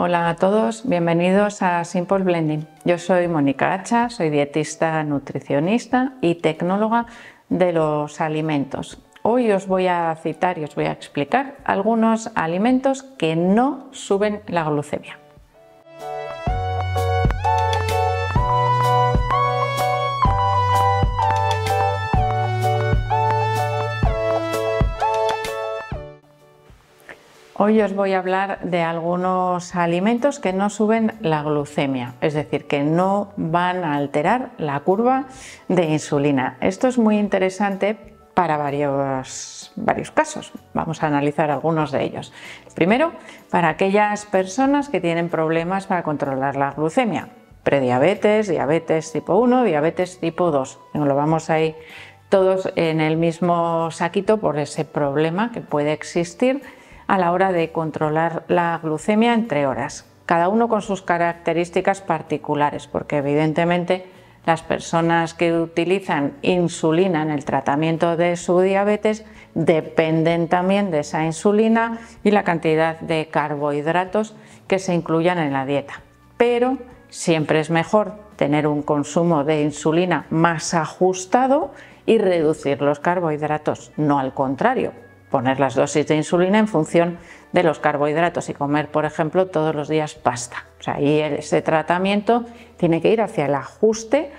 Hola a todos, bienvenidos a Simple Blending. Yo soy Mónica Hacha, soy dietista, nutricionista y tecnóloga de los alimentos. Hoy os voy a citar y os voy a explicar algunos alimentos que no suben la glucemia. Hoy os voy a hablar de algunos alimentos que no suben la glucemia, es decir, que no van a alterar la curva de insulina. Esto es muy interesante para varios, varios casos. Vamos a analizar algunos de ellos. Primero, para aquellas personas que tienen problemas para controlar la glucemia. Prediabetes, diabetes tipo 1, diabetes tipo 2. Lo vamos ahí todos en el mismo saquito por ese problema que puede existir a la hora de controlar la glucemia entre horas, cada uno con sus características particulares, porque evidentemente las personas que utilizan insulina en el tratamiento de su diabetes dependen también de esa insulina y la cantidad de carbohidratos que se incluyan en la dieta. Pero siempre es mejor tener un consumo de insulina más ajustado y reducir los carbohidratos, no al contrario, poner las dosis de insulina en función de los carbohidratos y comer, por ejemplo, todos los días pasta. O y ese tratamiento tiene que ir hacia el ajuste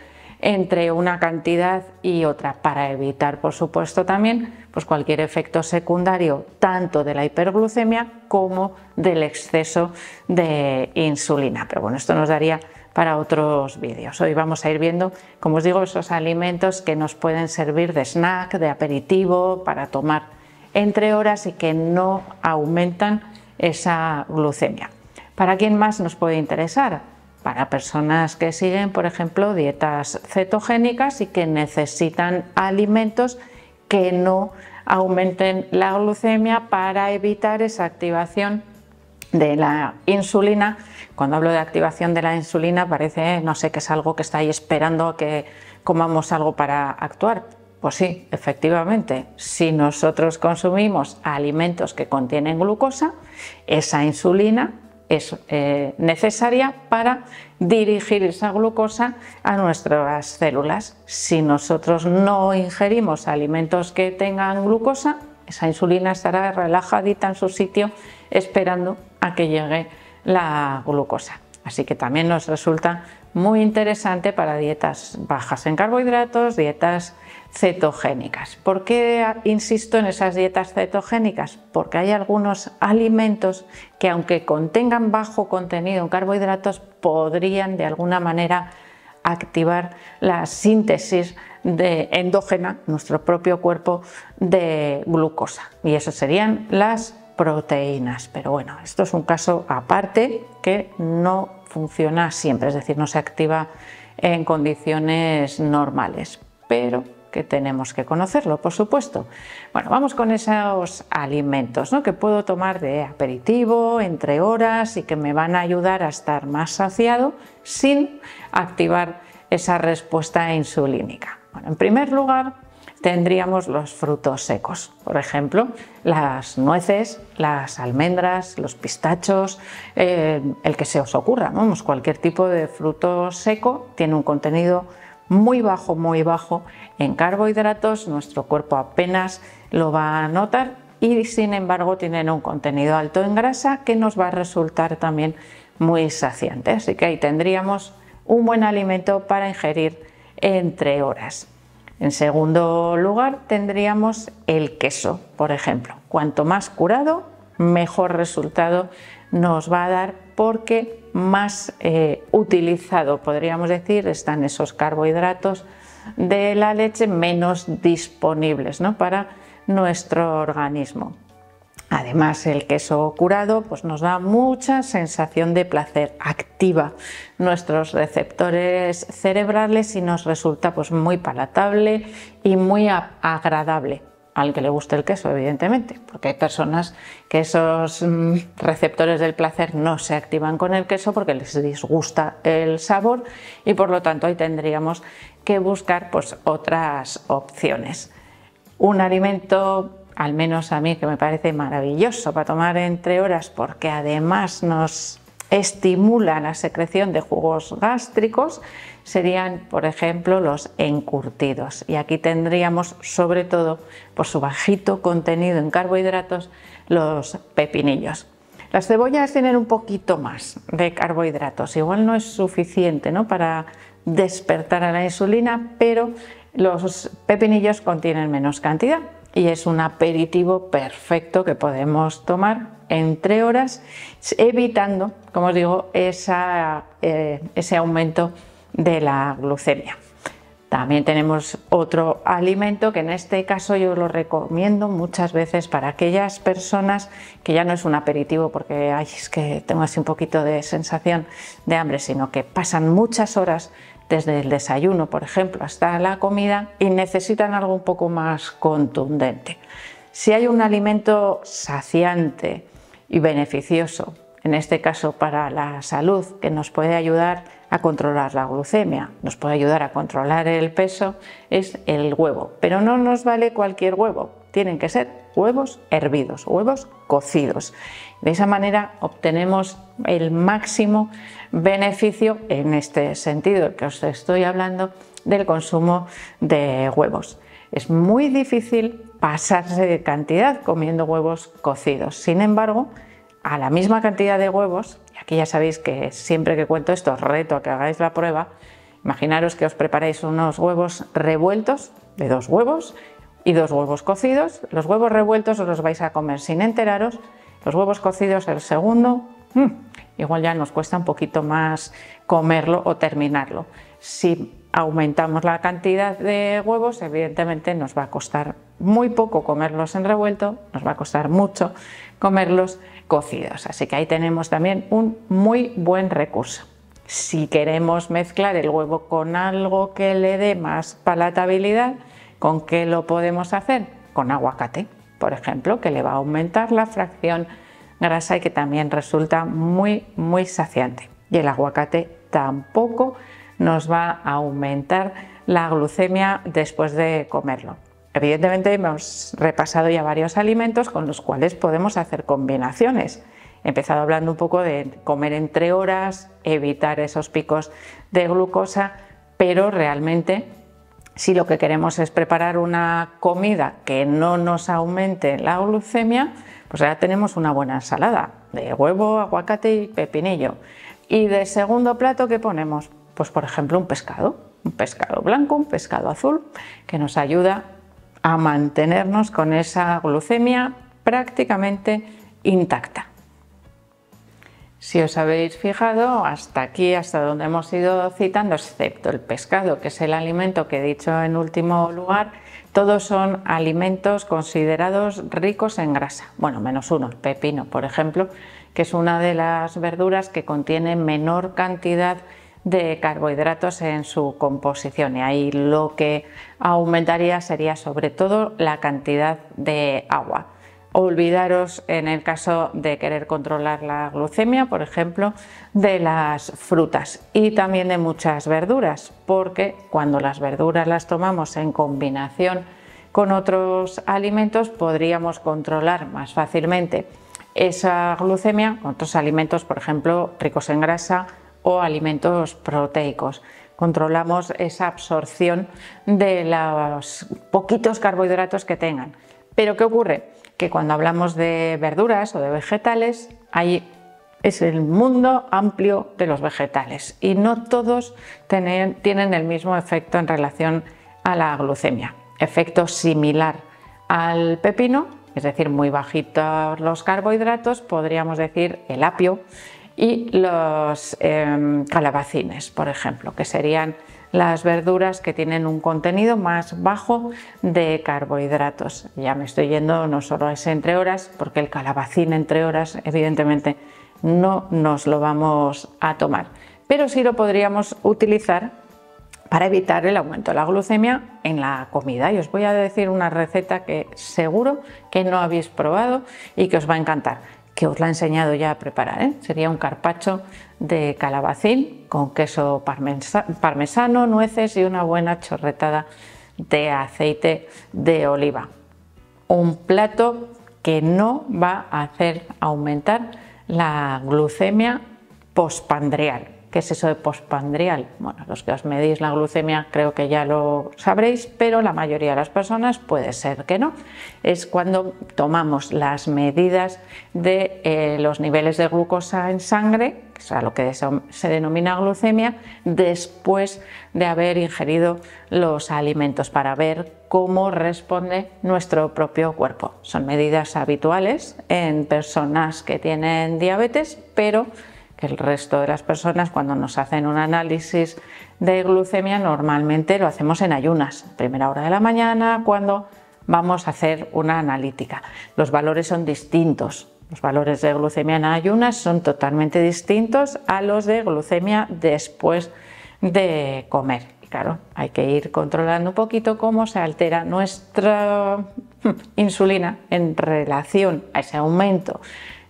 entre una cantidad y otra para evitar, por supuesto, también pues cualquier efecto secundario tanto de la hiperglucemia como del exceso de insulina. Pero bueno, esto nos daría para otros vídeos. Hoy vamos a ir viendo, como os digo, esos alimentos que nos pueden servir de snack, de aperitivo, para tomar entre horas y que no aumentan esa glucemia. ¿Para quién más nos puede interesar? Para personas que siguen, por ejemplo, dietas cetogénicas y que necesitan alimentos que no aumenten la glucemia para evitar esa activación de la insulina. Cuando hablo de activación de la insulina parece, no sé, que es algo que está ahí esperando a que comamos algo para actuar, pues sí, efectivamente, si nosotros consumimos alimentos que contienen glucosa, esa insulina es eh, necesaria para dirigir esa glucosa a nuestras células. Si nosotros no ingerimos alimentos que tengan glucosa, esa insulina estará relajadita en su sitio esperando a que llegue la glucosa. Así que también nos resulta muy interesante para dietas bajas en carbohidratos, dietas cetogénicas. ¿Por qué insisto en esas dietas cetogénicas? Porque hay algunos alimentos que aunque contengan bajo contenido en carbohidratos, podrían de alguna manera activar la síntesis de endógena, nuestro propio cuerpo, de glucosa. Y eso serían las proteínas. Pero bueno, esto es un caso aparte que no funciona siempre, es decir, no se activa en condiciones normales, pero que tenemos que conocerlo, por supuesto. Bueno, vamos con esos alimentos ¿no? que puedo tomar de aperitivo, entre horas y que me van a ayudar a estar más saciado sin activar esa respuesta insulínica. Bueno, en primer lugar, tendríamos los frutos secos, por ejemplo, las nueces, las almendras, los pistachos, eh, el que se os ocurra, vamos, cualquier tipo de fruto seco tiene un contenido muy bajo, muy bajo en carbohidratos, nuestro cuerpo apenas lo va a notar y sin embargo tienen un contenido alto en grasa que nos va a resultar también muy saciante. Así que ahí tendríamos un buen alimento para ingerir entre horas. En segundo lugar tendríamos el queso, por ejemplo. Cuanto más curado, mejor resultado nos va a dar porque más eh, utilizado, podríamos decir, están esos carbohidratos de la leche menos disponibles para nuestro organismo. Además, el queso curado pues, nos da mucha sensación de placer, activa nuestros receptores cerebrales y nos resulta pues, muy palatable y muy agradable al que le guste el queso, evidentemente, porque hay personas que esos mm, receptores del placer no se activan con el queso porque les disgusta el sabor y por lo tanto ahí tendríamos que buscar pues, otras opciones. Un alimento al menos a mí que me parece maravilloso para tomar entre horas porque además nos estimula la secreción de jugos gástricos serían, por ejemplo, los encurtidos. Y aquí tendríamos, sobre todo, por su bajito contenido en carbohidratos, los pepinillos. Las cebollas tienen un poquito más de carbohidratos, igual no es suficiente ¿no? para despertar a la insulina, pero los pepinillos contienen menos cantidad y es un aperitivo perfecto que podemos tomar entre horas, evitando, como os digo, eh, ese aumento de la glucemia. También tenemos otro alimento que en este caso yo lo recomiendo muchas veces para aquellas personas que ya no es un aperitivo porque es que tengo así un poquito de sensación de hambre, sino que pasan muchas horas desde el desayuno, por ejemplo, hasta la comida, y necesitan algo un poco más contundente. Si hay un alimento saciante y beneficioso, en este caso para la salud, que nos puede ayudar a controlar la glucemia, nos puede ayudar a controlar el peso, es el huevo. Pero no nos vale cualquier huevo, tienen que ser huevos hervidos, huevos cocidos. De esa manera obtenemos el máximo beneficio en este sentido que os estoy hablando del consumo de huevos. Es muy difícil pasarse de cantidad comiendo huevos cocidos. Sin embargo, a la misma cantidad de huevos, y aquí ya sabéis que siempre que cuento esto os reto a que hagáis la prueba, imaginaros que os preparáis unos huevos revueltos de dos huevos y dos huevos cocidos. Los huevos revueltos os los vais a comer sin enteraros. Los huevos cocidos el segundo, mm, igual ya nos cuesta un poquito más comerlo o terminarlo. Si aumentamos la cantidad de huevos, evidentemente nos va a costar muy poco comerlos en revuelto, nos va a costar mucho comerlos cocidos. Así que ahí tenemos también un muy buen recurso. Si queremos mezclar el huevo con algo que le dé más palatabilidad, ¿Con qué lo podemos hacer? Con aguacate, por ejemplo, que le va a aumentar la fracción grasa y que también resulta muy, muy saciante. Y el aguacate tampoco nos va a aumentar la glucemia después de comerlo. Evidentemente hemos repasado ya varios alimentos con los cuales podemos hacer combinaciones. He empezado hablando un poco de comer entre horas, evitar esos picos de glucosa, pero realmente si lo que queremos es preparar una comida que no nos aumente la glucemia, pues ya tenemos una buena ensalada de huevo, aguacate y pepinillo. Y de segundo plato, ¿qué ponemos? Pues por ejemplo un pescado, un pescado blanco, un pescado azul, que nos ayuda a mantenernos con esa glucemia prácticamente intacta. Si os habéis fijado, hasta aquí, hasta donde hemos ido citando, excepto el pescado, que es el alimento que he dicho en último lugar, todos son alimentos considerados ricos en grasa. Bueno, menos uno, el pepino, por ejemplo, que es una de las verduras que contiene menor cantidad de carbohidratos en su composición y ahí lo que aumentaría sería sobre todo la cantidad de agua. Olvidaros en el caso de querer controlar la glucemia, por ejemplo, de las frutas y también de muchas verduras, porque cuando las verduras las tomamos en combinación con otros alimentos podríamos controlar más fácilmente esa glucemia con otros alimentos, por ejemplo, ricos en grasa o alimentos proteicos. Controlamos esa absorción de los poquitos carbohidratos que tengan. Pero ¿qué ocurre? que cuando hablamos de verduras o de vegetales, hay, es el mundo amplio de los vegetales y no todos tienen, el mismo efecto en relación a la glucemia. Efecto similar al pepino, es decir, muy bajitos los carbohidratos, podríamos decir el apio y los em, calabacines, por ejemplo, que serían las verduras que tienen un contenido más bajo de carbohidratos. Ya me estoy yendo no solo a ese entre horas, porque el calabacín entre horas evidentemente no nos lo vamos a tomar, pero sí lo podríamos utilizar para evitar el aumento de la glucemia en la comida. Y os voy a decir una receta que seguro que no habéis probado y que os va a encantar que os la he enseñado ya a preparar. ¿eh? Sería un carpacho de calabacín con queso parmesano, nueces y una buena chorretada de aceite de oliva. Un plato que no va a hacer aumentar la glucemia pospandreal. ¿Qué es eso de pospandrial? Bueno, los que os medís la glucemia creo que ya lo sabréis, pero la mayoría de las personas puede ser que no. Es cuando tomamos las medidas de eh, los niveles de glucosa en sangre, que es lo que se denomina glucemia, después de haber ingerido los alimentos para ver cómo responde nuestro propio cuerpo. Son medidas habituales en personas que tienen diabetes, pero que el resto de las personas cuando nos hacen un análisis de glucemia normalmente lo hacemos en ayunas, primera hora de la mañana, cuando vamos a hacer una analítica. Los valores son distintos. Los valores de glucemia en ayunas son totalmente distintos a los de glucemia después de comer. Y claro, hay que ir controlando un poquito cómo se altera nuestra insulina en relación a ese aumento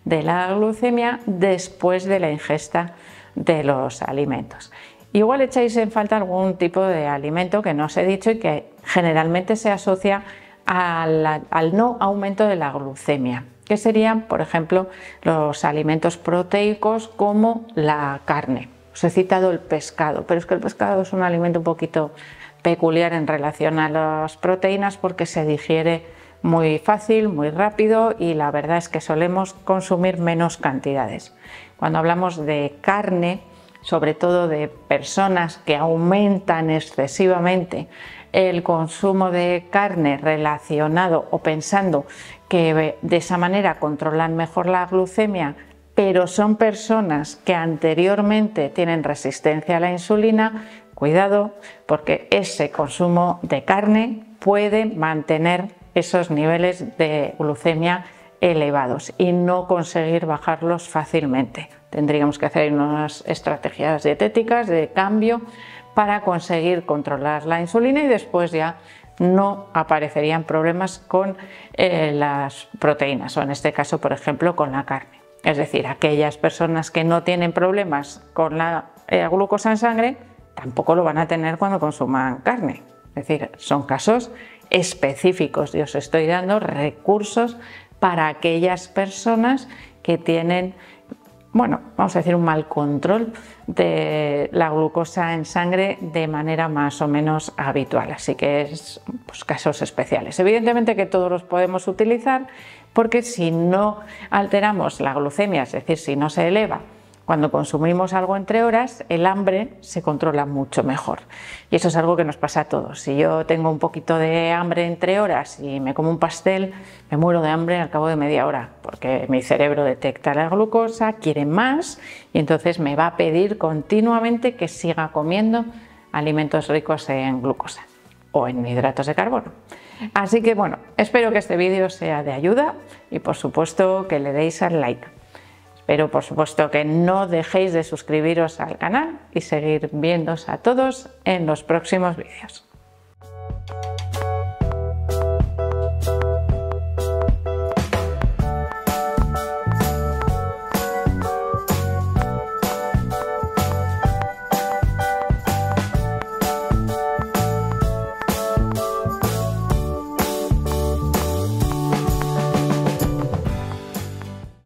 de la glucemia después de la ingesta de los alimentos. Igual echáis en falta algún tipo de alimento que no os he dicho y que generalmente se asocia al, no aumento de la glucemia, que serían, por ejemplo, los alimentos proteicos como la carne. Os he citado el pescado, pero es que el pescado es un alimento un poquito peculiar en relación a las proteínas porque se digiere muy fácil, muy rápido y la verdad es que solemos consumir menos cantidades. Cuando hablamos de carne, sobre todo de personas que aumentan excesivamente el consumo de carne relacionado o pensando que de esa manera controlan mejor la glucemia, pero son personas que anteriormente tienen resistencia a la insulina, cuidado, porque ese consumo de carne puede mantener esos niveles de glucemia elevados y no conseguir bajarlos fácilmente. Tendríamos que hacer unas estrategias dietéticas de cambio para conseguir controlar la insulina y después ya no aparecerían problemas con eh, las proteínas o en este caso, por ejemplo, con la carne. Es decir, aquellas personas que no tienen problemas con la eh, glucosa en sangre tampoco lo van a tener cuando consuman carne. Es decir, son casos específicos. y os estoy dando recursos para aquellas personas que tienen, bueno, vamos a decir un mal control de la glucosa en sangre de manera más o menos habitual. Así que es pues, casos especiales. Evidentemente que todos los podemos utilizar porque si no alteramos la glucemia, es decir, si no se eleva, cuando consumimos algo entre horas, el hambre se controla mucho mejor. Y eso es algo que nos pasa a todos. Si yo tengo un poquito de hambre entre horas y me como un pastel, me muero de hambre al cabo de media hora, porque mi cerebro detecta la glucosa, quiere más y entonces me va a pedir continuamente que siga comiendo alimentos ricos en glucosa o en hidratos de carbono. Así que bueno, espero que este vídeo sea de ayuda y por supuesto que le deis al like pero por supuesto que no dejéis de suscribiros al canal y seguir viéndos a todos en los próximos vídeos.